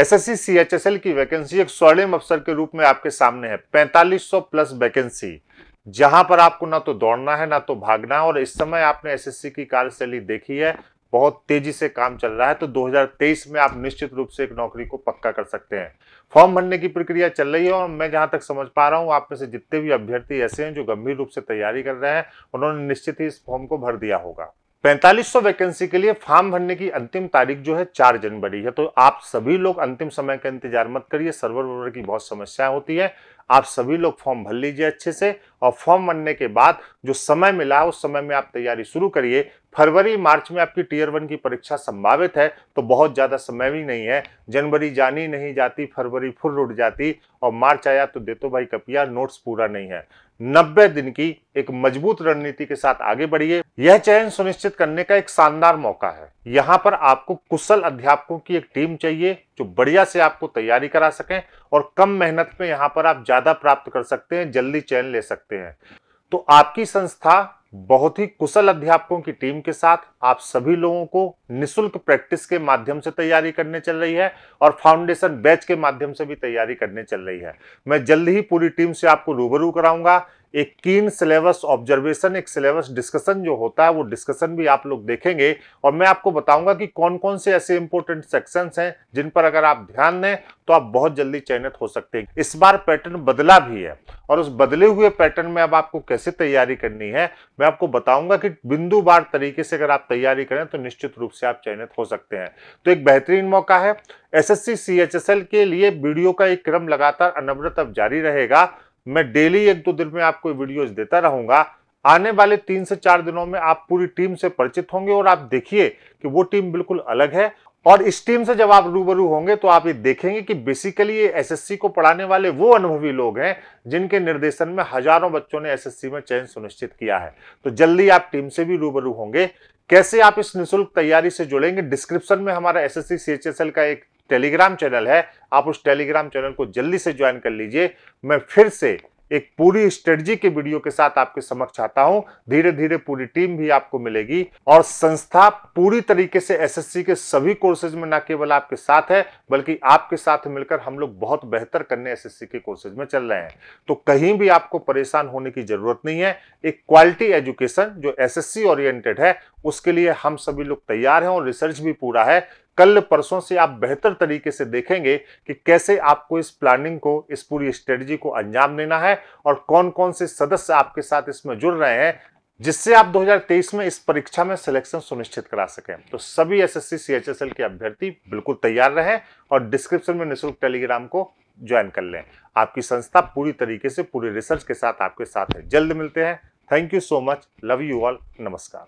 SSC CHSL की vacancy एक स्वर्णिम अफसर के रूप में आपके सामने है 4500 प्लस वैकेंसी जहां पर आपको ना तो दौड़ना है ना तो भागना है और इस समय आपने एसएससी की कार्यशैली देखी है बहुत तेजी से काम चल रहा है तो 2023 में आप निश्चित रूप से एक नौकरी को पक्का कर सकते हैं फॉर्म भरने की प्रक्रिया चल रही है और मैं जहां तक समझ पा रहा हूं आप में से जितने भी अभ्यर्थी ऐसे हैं जो गंभीर रूप से तैयारी कर रहे हैं उन्होंने निश्चित ही इस फॉर्म को भर दिया होगा 4500 वैकेंसी के लिए फॉर्म भरने की अंतिम तारीख जो है 4 जनवरी है तो आप सभी लोग अंतिम समय का इंतजार मत करिए सर्वर वर्वर की बहुत समस्या होती है आप सभी लोग फॉर्म भर लीजिए अच्छे से और फॉर्म भरने के बाद जो समय मिला उस समय में आप तैयारी शुरू करिए फरवरी मार्च में आपकी टीयर वन की परीक्षा संभावित है तो बहुत ज़्यादा समय भी नहीं है जनवरी जानी नहीं जाती फरवरी फुल उठ जाती और मार्च आया तो दे तो भाई कपिया नोट्स पूरा नहीं है नब्बे दिन की एक मजबूत रणनीति के साथ आगे बढ़िए यह चयन सुनिश्चित करने का एक शानदार मौका है यहाँ पर आपको कुशल अध्यापकों की एक टीम चाहिए जो बढ़िया से आपको तैयारी करा सकें और कम मेहनत में यहाँ पर आप ज़्यादा प्राप्त कर सकते हैं जल्दी चयन ले सकते हैं तो आपकी संस्था बहुत ही कुशल अध्यापकों की टीम के साथ आप सभी लोगों को निशुल्क प्रैक्टिस के माध्यम से तैयारी करने चल रही है और फाउंडेशन बैच के माध्यम से भी तैयारी करने चल रही है मैं जल्द ही पूरी टीम से आपको रूबरू कराऊंगा एक कीन सिलेबस ऑब्जर्वेशन एक सिलेबस डिस्कशन जो होता है वो डिस्कशन भी आप लोग देखेंगे और मैं आपको बताऊंगा कि कौन कौन से ऐसे इंपॉर्टेंट सेक्शंस हैं जिन पर अगर आप ध्यान दें तो आप बहुत जल्दी चयनित हो सकते हैं इस बार पैटर्न बदला भी है और उस बदले हुए पैटर्न में अब आपको कैसे तैयारी करनी है मैं आपको बताऊंगा कि बिंदु बार तरीके से अगर आप तैयारी करें तो निश्चित रूप से आप चयनित हो सकते हैं तो एक बेहतरीन मौका है एसएससी सीएचएसएल के लिए वीडियो का एक क्रम लगातार अनवरत अब जारी रहेगा मैं डेली एक दो दिन में आपको वीडियोस देता रहूंगा आने वाले तीन से चार दिनों में आप पूरी टीम से परिचित होंगे और आप देखिए कि वो टीम बिल्कुल अलग है और इस टीम से जब आप रूबरू होंगे तो आप ये देखेंगे कि बेसिकली ये एसएससी को पढ़ाने वाले वो अनुभवी लोग हैं जिनके निर्देशन में हजारों बच्चों ने एसएससी में चयन सुनिश्चित किया है तो जल्दी आप टीम से भी रूबरू होंगे कैसे आप इस निशुल्क तैयारी से जुड़ेंगे डिस्क्रिप्शन में हमारा एस एस का एक टेलीग्राम चैनल है आप उस टेलीग्राम चैनल को जल्दी से ज्वाइन कर लीजिए मैं फिर से एक पूरी स्ट्रेटजी के वीडियो के साथ आपके समक्ष आता हूं धीरे धीरे पूरी टीम भी आपको मिलेगी और संस्था पूरी तरीके से एसएससी के सभी कोर्सेज में न केवल आपके साथ है बल्कि आपके साथ मिलकर हम लोग बहुत बेहतर करने एसएससी के कोर्सेज में चल रहे हैं तो कहीं भी आपको परेशान होने की जरूरत नहीं है एक क्वालिटी एजुकेशन जो एस ओरिएंटेड है उसके लिए हम सभी लोग तैयार हैं और रिसर्च भी पूरा है कल परसों से आप बेहतर तरीके से देखेंगे कि कैसे आपको इस प्लानिंग को इस पूरी स्ट्रेटजी को अंजाम देना है और कौन कौन से सदस्य आपके साथ इसमें जुड़ रहे हैं जिससे आप 2023 में इस परीक्षा में सिलेक्शन सुनिश्चित करा सकें तो सभी एसएससी सीएचएसएल के अभ्यर्थी बिल्कुल तैयार रहें और डिस्क्रिप्शन में निःशुल्क टेलीग्राम को ज्वाइन कर लें आपकी संस्था पूरी तरीके से पूरी रिसर्च के साथ आपके साथ है जल्द मिलते हैं thank you so much love you all नमस्कार